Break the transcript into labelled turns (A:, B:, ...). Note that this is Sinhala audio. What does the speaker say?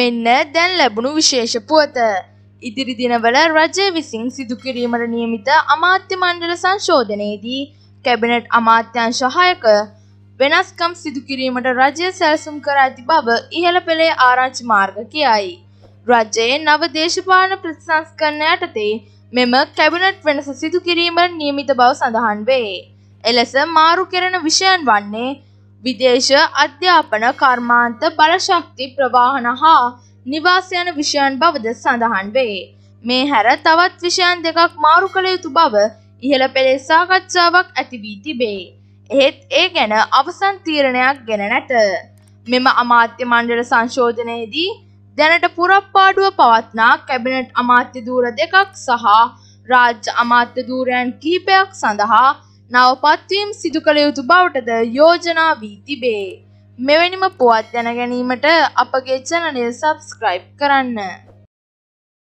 A: මෙන්න දැන් ලැබුණු විශේෂ පුවත. ඉදිරි දිනවල රජය විසින් සිදු කිරීමට නියමිත අමාත්‍ය මණ්ඩල සංශෝධනයේදී කැබිනට් අමාත්‍යංශ 6ක වෙනස්කම් සිදු කිරීමට රජය සැලසුම් කර ඇති බව ඉහළ පෙළේ ආරංචි මාර්ග කියයි. රජයේ නව දේශපාලන ප්‍රතිසංස්කරණ යටතේ මෙම කැබිනට් වෙනස සිදු කිරීමට නියමිත බව සඳහන් වේ. එලෙස මාරු කෙරෙන විෂයන් වන්නේ විදේශ අධ්‍යාපන කර්මාන්ත බලශක්ති ප්‍රවාහන හා නිවාස යන විෂයන් බවද සඳහන් වේ. මේ හැර තවත් විෂයන් දෙකක් මාරු කළ යුතු බව ඉහළ පෙළේ සාකච්ඡාවක් ඇති වී තිබේ. එහෙත් ඒ ගැන අවසන් තීරණයක් ගෙන නැත. මෙම අමාත්‍ය මණ්ඩල සංශෝධනයේදී දැනට පුරප්පාඩුව පවත්නා කැබිනට් අමාත්‍ය දූර දෙකක් සහ රාජ්‍ය අමාත්‍ය දූරයන් කිහිපයක් සඳහා නවපත්වීම් සිදු කළ යුතු බවටද යෝජනා වී තිබේ. මෙවැනිම පුවත් දැනගැනීමට අපගේ චැනලය සබස්ක්‍රයිබ් කරන්න.